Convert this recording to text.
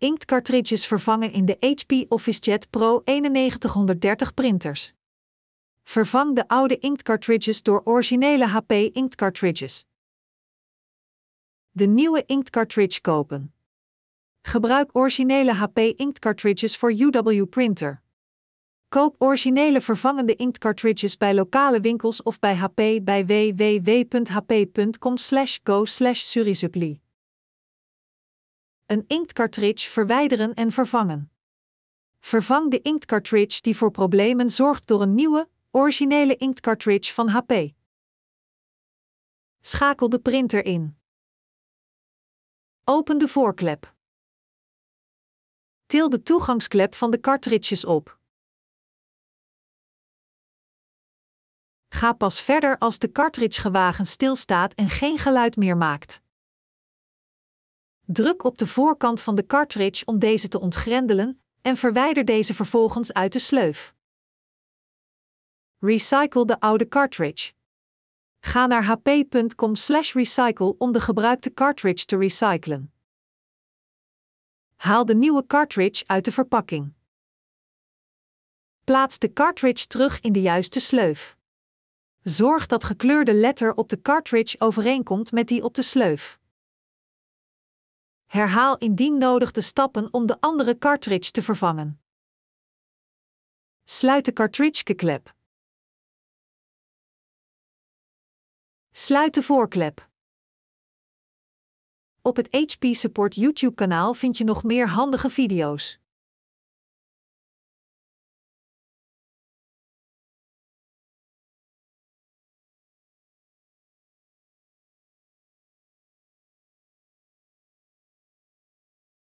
inktcartridges vervangen in de HP OfficeJet Pro 9130 printers. Vervang de oude inktcartridges door originele HP inktcartridges. De nieuwe inktcartridge kopen. Gebruik originele HP inktcartridges voor UW printer. Koop originele vervangende inktcartridges bij lokale winkels of bij HP bij www.hp.com/go/surisupply een inktcartridge verwijderen en vervangen. Vervang de inktcartridge die voor problemen zorgt door een nieuwe, originele inktcartridge van HP. Schakel de printer in. Open de voorklep. Til de toegangsklep van de cartridges op. Ga pas verder als de cartridgegewagen stilstaat en geen geluid meer maakt. Druk op de voorkant van de cartridge om deze te ontgrendelen en verwijder deze vervolgens uit de sleuf. Recycle de oude cartridge. Ga naar hp.com recycle om de gebruikte cartridge te recyclen. Haal de nieuwe cartridge uit de verpakking. Plaats de cartridge terug in de juiste sleuf. Zorg dat gekleurde letter op de cartridge overeenkomt met die op de sleuf. Herhaal indien nodig de stappen om de andere cartridge te vervangen. Sluit de cartridgeklep. Sluit de voorklep. Op het HP Support YouTube-kanaal vind je nog meer handige video's.